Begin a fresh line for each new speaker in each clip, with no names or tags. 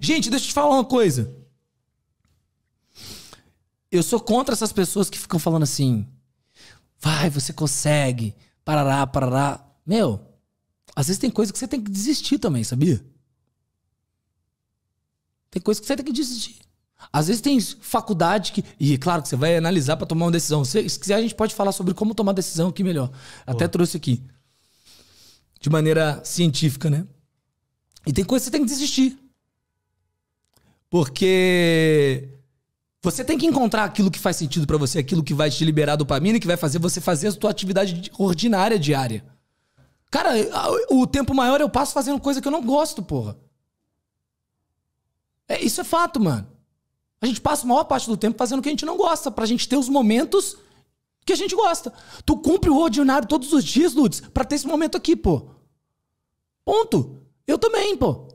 Gente, deixa eu te falar uma coisa. Eu sou contra essas pessoas que ficam falando assim: vai, você consegue, parará, parará. Meu, às vezes tem coisa que você tem que desistir também, sabia? Tem coisa que você tem que desistir. Às vezes tem faculdade que. E claro que você vai analisar para tomar uma decisão. Se, se, quiser, a gente pode falar sobre como tomar decisão aqui melhor. Até trouxe aqui. De maneira científica, né? E tem coisa que você tem que desistir. Porque você tem que encontrar aquilo que faz sentido para você, aquilo que vai te liberar dopamina e que vai fazer você fazer a sua atividade ordinária diária. Cara, o tempo maior eu passo fazendo coisa que eu não gosto, porra. É, isso é fato, mano. A gente passa a maior parte do tempo fazendo o que a gente não gosta, pra gente ter os momentos que a gente gosta. Tu cumpre o ordinário todos os dias, Lutz, pra ter esse momento aqui, pô. Ponto. Eu também, pô.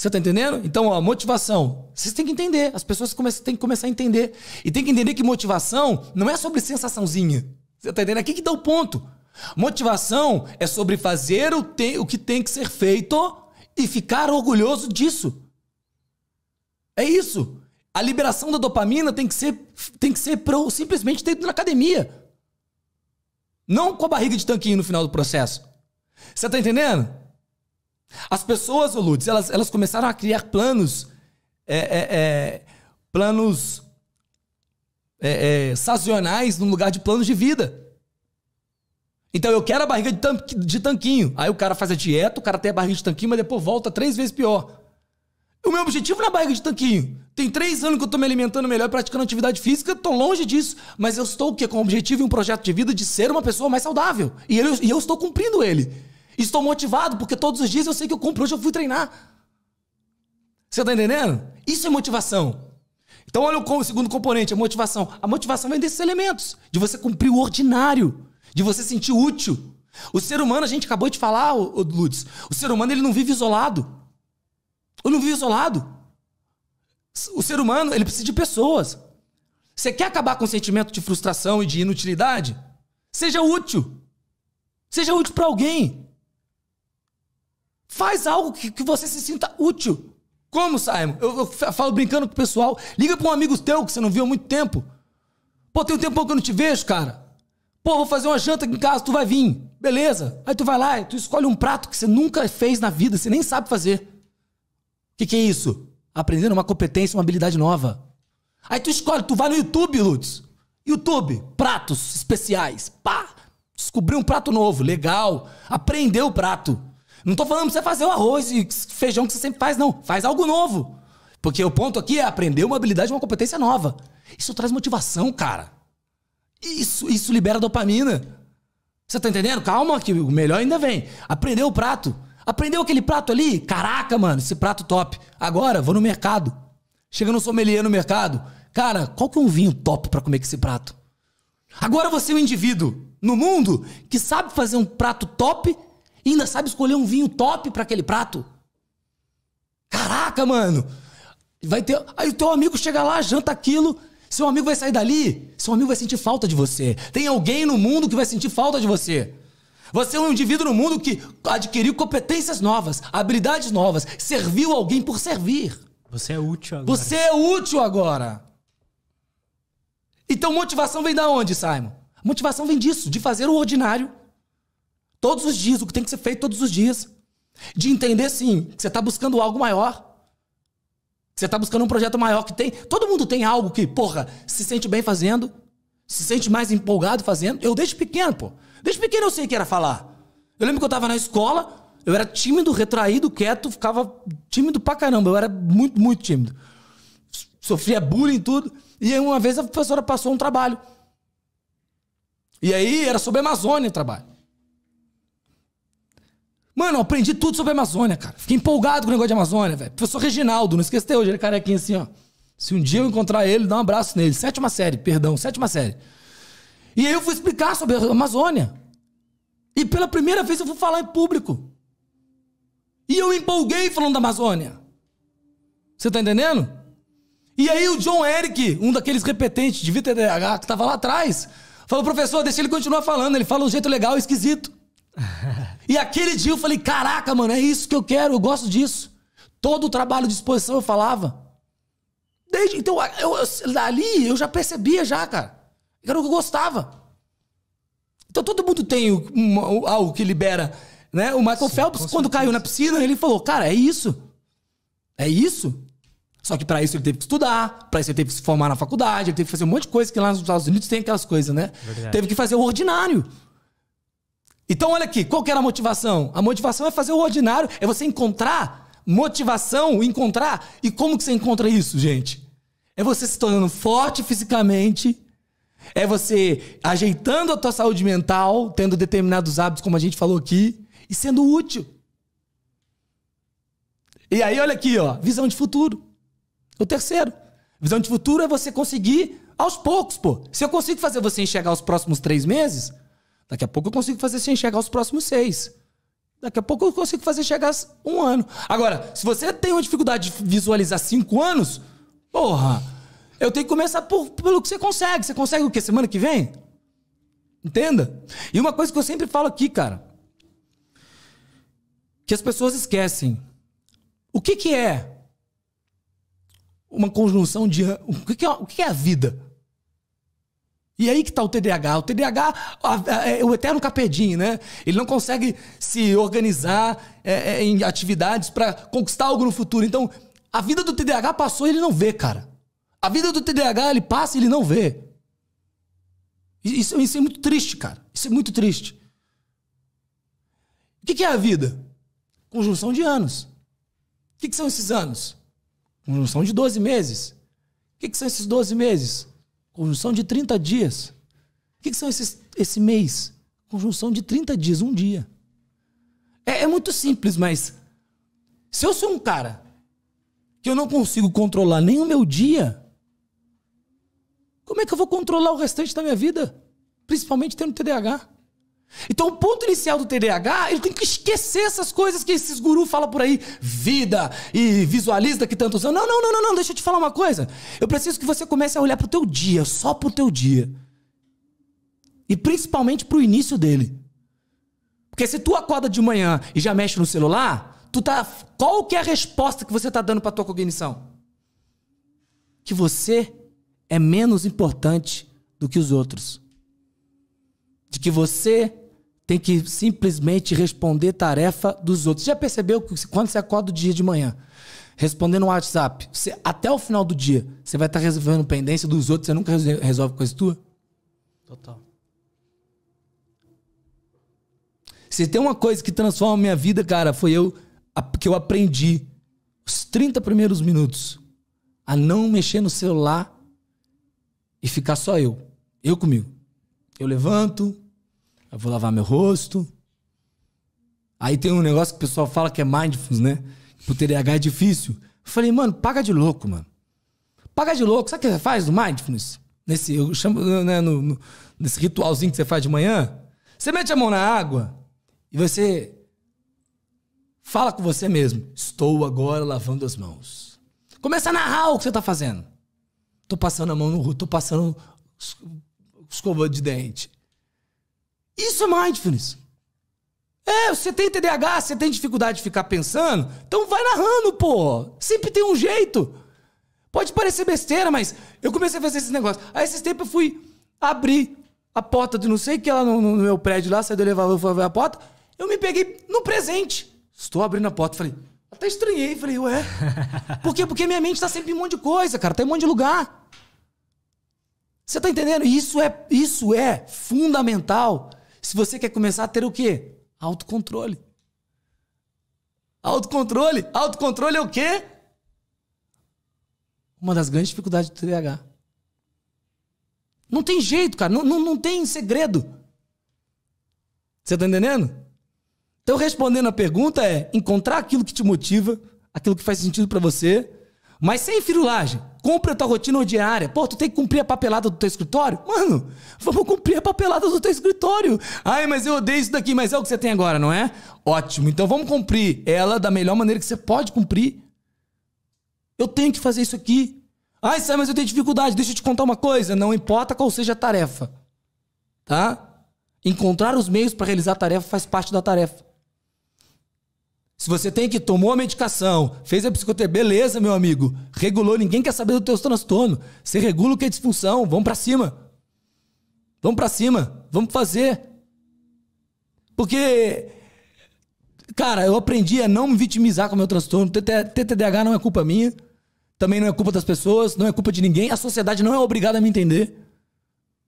Você tá entendendo? Então, ó, motivação. Vocês têm que entender. As pessoas têm que começar a entender. E tem que entender que motivação não é sobre sensaçãozinha. Você tá entendendo? Aqui que dá tá o ponto. Motivação é sobre fazer o, te o que tem que ser feito e ficar orgulhoso disso. É isso. A liberação da dopamina tem que ser, tem que ser pro, simplesmente dentro na academia. Não com a barriga de tanquinho no final do processo. Você tá entendendo? As pessoas, o elas, elas começaram a criar planos, é, é, é, planos é, é, sazonais no lugar de planos de vida. Então eu quero a barriga de, tanquinho. Aí o cara faz a dieta, o cara tem a barriga de tanquinho, mas depois volta três vezes pior. O meu objetivo não é barriga de tanquinho. Tem três anos que eu estou me alimentando melhor, praticando atividade física, estou longe disso. Mas eu estou o quê? Com o objetivo e um projeto de vida de ser uma pessoa mais saudável. E, e eu estou cumprindo ele. Estou motivado porque todos os dias eu sei que eu cumpro. Hoje eu fui treinar. Você está entendendo? Isso é motivação. Então, olha o segundo componente, a motivação. A motivação vem desses elementos, de você cumprir o ordinário, de você sentir útil. O ser humano, a gente acabou de falar, o, Lutz, o ser humano ele não vive isolado. Ele não vive isolado. O ser humano, ele precisa de pessoas. Você quer acabar com o sentimento de frustração e de inutilidade? Seja útil. Seja útil para alguém. Faz algo que, que você se sinta útil. Como, Simon? Eu, eu falo brincando com o pessoal. Liga para um amigo teu que você não viu há muito tempo. Pô, tem um tempão que eu não te vejo, cara. Pô, vou fazer uma janta aqui em casa, tu vai vir. Beleza. Aí tu vai lá e tu escolhe um prato que você nunca fez na vida, você nem sabe fazer. O que, que é isso? Aprendendo uma competência, uma habilidade nova. Aí tu escolhe, tu vai no YouTube, Lutz. YouTube, pratos especiais. Pá! Descobriu um prato novo, legal. Aprendeu o prato. Não tô falando pra você fazer o arroz e feijão que você sempre faz, não. Faz algo novo. Porque o ponto aqui é aprender uma habilidade, uma competência nova. Isso traz motivação, cara. Isso, isso libera dopamina. Você tá entendendo? Calma, que o melhor ainda vem. Aprendeu o prato. Aprendeu aquele prato ali? Caraca, mano, esse prato top. Agora, vou no mercado. Chega no sommelier no mercado. Cara, qual que é um vinho top para comer com esse prato? Agora você é um indivíduo no mundo que sabe fazer um prato top e ainda sabe escolher um vinho top para aquele prato. Caraca, mano! Vai ter. Aí o teu amigo chega lá, janta aquilo. Seu amigo vai sair dali. Seu amigo vai sentir falta de você. Tem alguém no mundo que vai sentir falta de você. Você é um indivíduo no mundo que adquiriu competências novas, habilidades novas, serviu alguém por servir. Você é útil agora. Você é útil agora. Então motivação vem da onde, Simon? Motivação vem disso, de fazer o ordinário Todos os dias, o que tem que ser feito todos os dias. De entender, sim, que você está buscando algo maior. Você está buscando um projeto maior que tem. Todo mundo tem algo que, porra, se sente bem fazendo, se sente mais empolgado fazendo. Eu desde pequeno, pô. Desde pequeno eu sei que era falar. Eu lembro que eu estava na escola, eu era tímido, retraído, quieto, ficava tímido pra caramba. Eu era muito, muito tímido. Sofria bullying e tudo. E aí uma vez a professora passou um trabalho. E aí era sobre a Amazônia o trabalho. Mano, eu aprendi tudo sobre a Amazônia, cara. Fiquei empolgado com o negócio de Amazônia, velho. Professor Reginaldo, não esqueci hoje, ele é carequinho assim, ó. Se um dia eu encontrar ele, dá um abraço nele. Sétima série, perdão, sétima série. E aí eu fui explicar sobre a Amazônia. E pela primeira vez eu fui falar em público. E eu empolguei falando da Amazônia. Você tá entendendo? E aí o John Eric, um daqueles repetentes de VTDH que tava lá atrás, falou, professor, deixa ele continuar falando. Ele fala um jeito legal, esquisito. E aquele dia eu falei: caraca, mano, é isso que eu quero, eu gosto disso. Todo o trabalho de exposição eu falava. Desde, então, eu, eu, dali eu já percebia, já, cara. Era o que eu gostava. Então todo mundo tem algo que libera. Né? O Michael Sim, Phelps, quando caiu na piscina, ele falou: cara, é isso. É isso. Só que para isso ele teve que estudar, para isso ele teve que se formar na faculdade, ele teve que fazer um monte de coisa que lá nos Estados Unidos tem aquelas coisas, né? Verdade. Teve que fazer o ordinário. Então, olha aqui, qual que era a motivação? A motivação é fazer o ordinário, é você encontrar motivação, encontrar. E como que você encontra isso, gente? É você se tornando forte fisicamente, é você ajeitando a tua saúde mental, tendo determinados hábitos, como a gente falou aqui, e sendo útil. E aí, olha aqui, ó, visão de futuro. O terceiro. Visão de futuro é você conseguir aos poucos, pô. Se eu consigo fazer você enxergar os próximos três meses, Daqui a pouco eu consigo fazer você enxergar os próximos seis. Daqui a pouco eu consigo fazer chegar um ano. Agora, se você tem uma dificuldade de visualizar cinco anos, porra, eu tenho que começar por, pelo que você consegue. Você consegue o quê? Semana que vem? Entenda? E uma coisa que eu sempre falo aqui, cara, que as pessoas esquecem. O que, que é uma conjunção de. O que, que, é, o que, que é a vida? E aí que está o TDAH. O TDAH é o eterno capedinho, né? Ele não consegue se organizar é, é em atividades para conquistar algo no futuro. Então, a vida do TDAH passou e ele não vê, cara. A vida do TDAH, ele passa e ele não vê. Isso, isso é muito triste, cara. Isso é muito triste. O que, é a vida? Conjunção de anos. O que, são esses anos? Conjunção de 12 meses. O que, que são esses 12 meses? Conjunção de 30 dias. O que, que são esses, esse mês? Conjunção de 30 dias, um dia. É, é muito simples, mas se eu sou um cara que eu não consigo controlar nem o meu dia, como é que eu vou controlar o restante da minha vida? Principalmente tendo TDAH. Então o ponto inicial do TDAH, ele tem que esquecer essas coisas que esses gurus falam por aí, vida e visualiza que tanto anos. Não, não, não, não, não, deixa eu te falar uma coisa. Eu preciso que você comece a olhar pro teu dia, só pro teu dia. E principalmente pro início dele. Porque se tu acorda de manhã e já mexe no celular, tu tá qual que é a resposta que você tá dando pra tua cognição? Que você é menos importante do que os outros. De que você tem que simplesmente responder tarefa dos outros. já percebeu que quando você acorda o dia de manhã, respondendo um WhatsApp, você, até o final do dia, você vai estar resolvendo pendência dos outros, você nunca resolve coisa tua? Total. Se tem uma coisa que transforma a minha vida, cara, foi eu que eu aprendi os 30 primeiros minutos a não mexer no celular e ficar só eu. Eu comigo. Eu levanto, eu vou lavar meu rosto. Aí tem um negócio que o pessoal fala que é mindfulness, né? Pro TDAH é difícil. Eu falei, mano, paga de louco, mano. Paga de louco. Sabe o que você faz no mindfulness? Nesse, eu chamo, né, no, no, nesse ritualzinho que você faz de manhã. Você mete a mão na água e você fala com você mesmo. Estou agora lavando as mãos. Começa a narrar o que você está fazendo. Tô passando a mão no rosto, tô passando escova de dente. Isso é mindfulness. É, você tem TDAH, você tem dificuldade de ficar pensando, então vai narrando, pô. Sempre tem um jeito. Pode parecer besteira, mas eu comecei a fazer esses negócios. Aí esses tempos eu fui abrir a porta de não sei o que lá no, no, meu prédio lá, saí do elevador, fui abrir a porta. Eu me peguei no presente. Estou abrindo a porta. Falei, até estranhei. Falei, ué. Por quê? Porque minha mente está sempre em um monte de coisa, cara. Tá em um monte de lugar. Você tá entendendo? Isso é, isso é fundamental se você quer começar a ter o quê? Autocontrole. Autocontrole. Autocontrole é o quê? Uma das grandes dificuldades do TDAH. Não tem jeito, cara. Não, não, não tem segredo. Você tá entendendo? Então, respondendo a pergunta é encontrar aquilo que te motiva, aquilo que faz sentido para você, mas sem firulagem cumpre a tua rotina diária. Pô, tu tem que cumprir a papelada do teu escritório? Mano, vamos cumprir a papelada do teu escritório. Ai, mas eu odeio isso daqui, mas é o que você tem agora, não é? Ótimo. Então vamos cumprir ela da melhor maneira que você pode cumprir. Eu tenho que fazer isso aqui. Ai, sai, mas eu tenho dificuldade. Deixa eu te contar uma coisa. Não importa qual seja a tarefa, tá? Encontrar os meios para realizar a tarefa faz parte da tarefa. Se você tem que tomou a medicação, fez a psicoterapia, beleza, meu amigo. Regulou, ninguém quer saber do teu transtorno. Você regula o que é disfunção, vamos para cima. Vamos para cima, vamos fazer. Porque cara, eu aprendi a não me vitimizar com o meu transtorno. TTDH não é culpa minha, também não é culpa das pessoas, não é culpa de ninguém. A sociedade não é obrigada a me entender.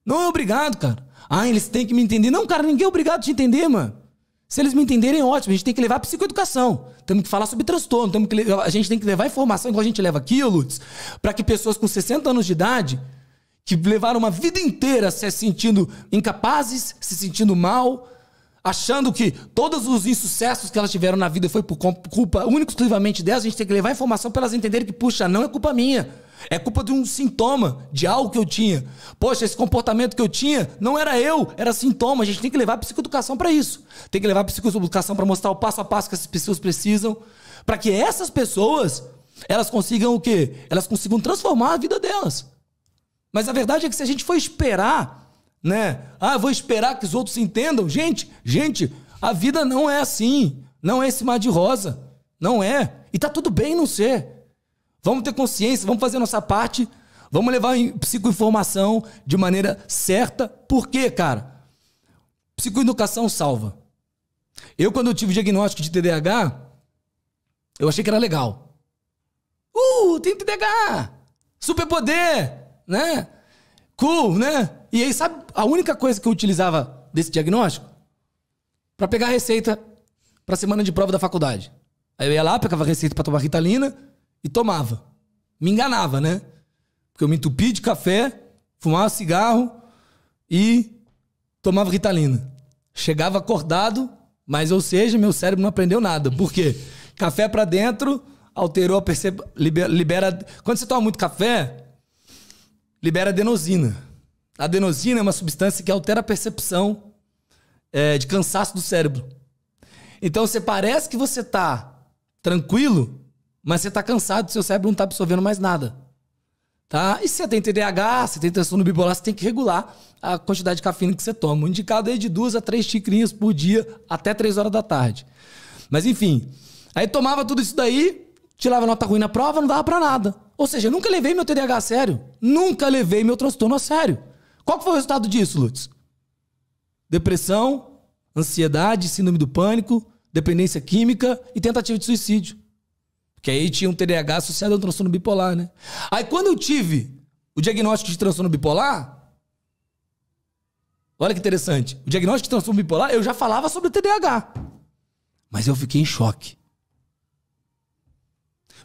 Não é obrigado, cara. Ah, eles têm que me entender. Não, cara, ninguém é obrigado a te entender, mano. Se eles me entenderem, ótimo. A gente tem que levar a psicoeducação. Temos que falar sobre transtorno. Temos que levar, a gente tem que levar informação, igual a gente leva aqui, Lutz, para que pessoas com 60 anos de idade, que levaram uma vida inteira se sentindo incapazes, se sentindo mal, achando que todos os insucessos que elas tiveram na vida foi por culpa única exclusivamente delas, a gente tem que levar a informação para elas entenderem que, puxa, não é culpa minha. É culpa de um sintoma, de algo que eu tinha. Poxa, esse comportamento que eu tinha não era eu, era sintoma. A gente tem que levar a psicoeducação para isso. Tem que levar a psicoeducação para mostrar o passo a passo que essas pessoas precisam, para que essas pessoas elas consigam o quê? Elas consigam transformar a vida delas. Mas a verdade é que se a gente for esperar, né? Ah, vou esperar que os outros entendam. Gente, gente, a vida não é assim. Não é esse mar de rosa. Não é. E tá tudo bem não ser. Vamos ter consciência, vamos fazer nossa parte, vamos levar em psicoinformação de maneira certa. Por quê, cara? Psicoeducação salva. Eu, quando eu tive o diagnóstico de TDAH, eu achei que era legal. Uh, tem TDAH! Superpoder! Né? Cool, né? E aí, sabe a única coisa que eu utilizava desse diagnóstico? Para pegar a receita pra semana de prova da faculdade. Aí eu ia lá, pegava a receita para tomar ritalina e tomava. Me enganava, né? Porque eu me entupia de café, fumava cigarro e tomava ritalina. Chegava acordado, mas ou seja, meu cérebro não aprendeu nada. Por quê? Café para dentro alterou a percepção. Libera, libera, Quando você toma muito café, libera adenosina. A adenosina é uma substância que altera a percepção é, de cansaço do cérebro. Então você parece que você tá tranquilo, mas você tá cansado, seu cérebro não tá absorvendo mais nada. Tá? E se você tem TDAH, se tem transtorno bipolar, você tem que regular a quantidade de cafeína que você toma. O indicado é de duas a três xicrinhas por dia até três horas da tarde. Mas enfim, aí tomava tudo isso daí, tirava nota ruim na prova, não dava para nada. Ou seja, nunca levei meu TDAH a sério. Nunca levei meu transtorno a sério. Qual foi o resultado disso, Lutz? Depressão, ansiedade, síndrome do pânico, dependência química e tentativa de suicídio. Que aí tinha um TDAH associado a um transtorno bipolar, né? Aí quando eu tive o diagnóstico de transtorno bipolar, olha que interessante, o diagnóstico de transtorno bipolar, eu já falava sobre o TDAH. Mas eu fiquei em choque.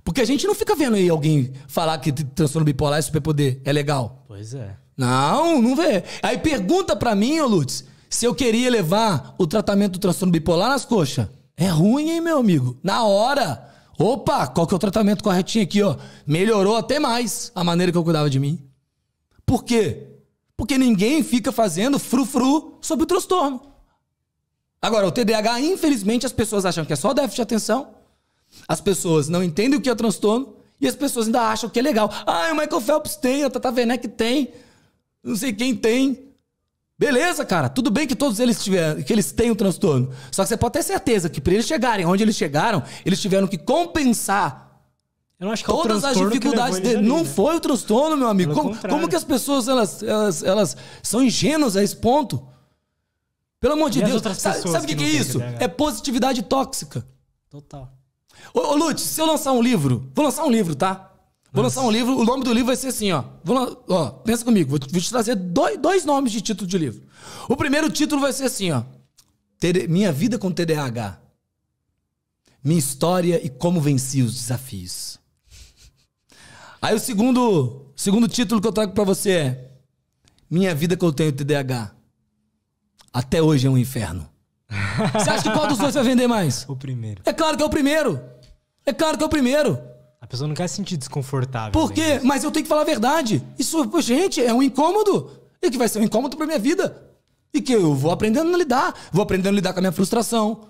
Porque a gente não fica vendo aí alguém falar que transtorno bipolar é superpoder, é legal. Pois é. Não, não vê. Aí pergunta para mim, ô Lutz, se eu queria levar o tratamento do transtorno bipolar nas coxas. É ruim, hein, meu amigo? Na hora. Opa, qual que é o tratamento corretinho aqui, ó? Melhorou até mais a maneira que eu cuidava de mim. Por quê? Porque ninguém fica fazendo frufru sobre o transtorno. Agora, o TDAH, infelizmente, as pessoas acham que é só déficit de atenção, as pessoas não entendem o que é transtorno e as pessoas ainda acham que é legal. Ah, o Michael Phelps tem, a Tata Werneck tem, não sei quem tem. Beleza, cara, tudo bem que todos eles tiveram, que eles têm um transtorno. Só que você pode ter certeza que para eles chegarem onde eles chegaram, eles tiveram que compensar é todas as dificuldades dele. não né? foi o transtorno, meu amigo. Como, como, que as pessoas elas, elas, elas são ingênuas a esse ponto? Pelo amor de e Deus. Sabe o que, que, é isso? Que é positividade tóxica. Total. Ô, ô Lute, se eu lançar um livro, vou lançar um livro, tá? Vou lançar um livro, o nome do livro vai ser assim, ó. Vou, ó pensa comigo, vou, vou te trazer dois, dois nomes de título de livro. O primeiro título vai ser assim, ó. minha vida com TDAH. Minha história e como venci os desafios. Aí o segundo, segundo título que eu trago para você é Minha vida que eu tenho TDAH. Até hoje é um inferno. Você acha que qual dos dois vai vender mais? O primeiro. É claro que é o primeiro. É claro que é o primeiro. A pessoa não quer se sentir desconfortável. Por quê? Né? Mas eu tenho que falar a verdade. Isso, gente, é um incômodo. E que vai ser um incômodo pra minha vida. E que eu vou aprendendo a lidar. Vou aprendendo a lidar com a minha frustração.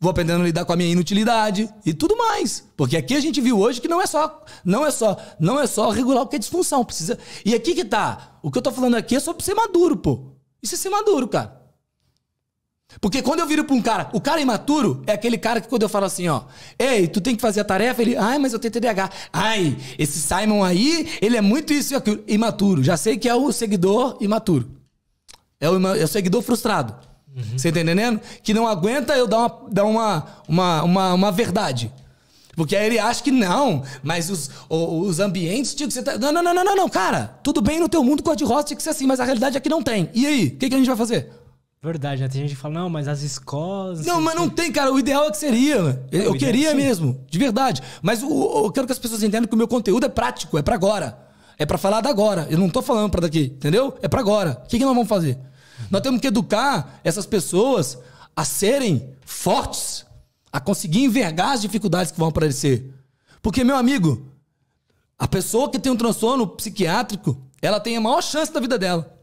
Vou aprendendo a lidar com a minha inutilidade e tudo mais. Porque aqui a gente viu hoje que não é só, não é só, não é só regular o que é disfunção, precisa. E aqui que tá. O que eu tô falando aqui é sobre ser maduro, pô. Isso é ser maduro, cara. Porque quando eu viro pra um cara, o cara imaturo é aquele cara que quando eu falo assim, ó, ei, tu tem que fazer a tarefa, ele, ai, mas eu tenho TDAH. Ai, esse Simon aí, ele é muito isso e aquilo. Imaturo. Já sei que é o seguidor imaturo. É o, é o seguidor frustrado. Uhum. Você tá entendendo? Que não aguenta eu dar, uma, dar uma, uma, uma, uma verdade. Porque aí ele acha que não, mas os, os ambientes tipo que ser. Não, não, não, não, não, cara. Tudo bem no teu mundo cor-de-rosa tinha que ser assim, mas a realidade é que não tem. E aí? O que, que a gente vai fazer? Verdade, né? Tem gente que fala, não, mas as escolas. Não, mas não tem, cara. O ideal é que seria. Eu, é, eu é queria mesmo, de verdade. Mas o, eu quero que as pessoas entendam que o meu conteúdo é prático, é para agora. É para falar da agora. Eu não tô falando para daqui, entendeu? É para agora. O que, que nós vamos fazer? Uhum. Nós temos que educar essas pessoas a serem fortes, a conseguir envergar as dificuldades que vão aparecer. Porque, meu amigo, a pessoa que tem um transtorno psiquiátrico, ela tem a maior chance da vida dela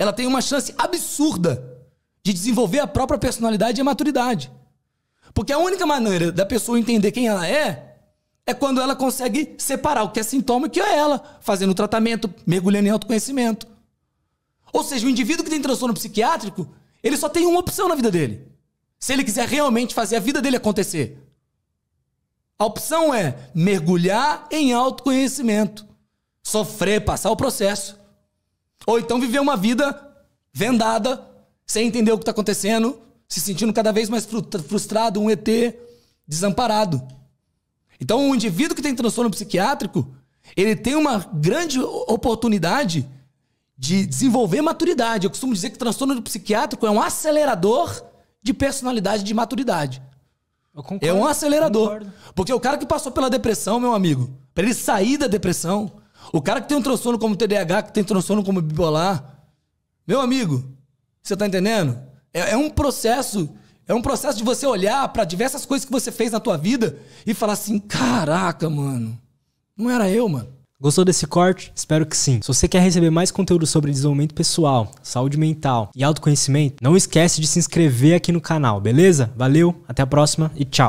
ela tem uma chance absurda de desenvolver a própria personalidade e a maturidade. Porque a única maneira da pessoa entender quem ela é é quando ela consegue separar o que é sintoma e o que é ela, fazendo o tratamento, mergulhando em autoconhecimento. Ou seja, o indivíduo que tem transtorno psiquiátrico, ele só tem uma opção na vida dele. Se ele quiser realmente fazer a vida dele acontecer. A opção é mergulhar em autoconhecimento, sofrer, passar o processo. Ou então viver uma vida vendada, sem entender o que está acontecendo, se sentindo cada vez mais frustrado, um ET, desamparado. Então, o indivíduo que tem transtorno psiquiátrico, ele tem uma grande oportunidade de desenvolver maturidade. Eu costumo dizer que o transtorno psiquiátrico é um acelerador de personalidade de maturidade. Concordo, é um acelerador. Porque o cara que passou pela depressão, meu amigo, para ele sair da depressão, o cara que tem um transtorno como TDAH, que tem transtorno como bipolar, meu amigo, você tá entendendo? É, é um processo, é um processo de você olhar para diversas coisas que você fez na tua vida e falar assim: "Caraca, mano, não era eu, mano". Gostou desse corte? Espero que sim. Se você quer receber mais conteúdo sobre desenvolvimento pessoal, saúde mental e autoconhecimento, não esquece de se inscrever aqui no canal, beleza? Valeu, até a próxima e tchau.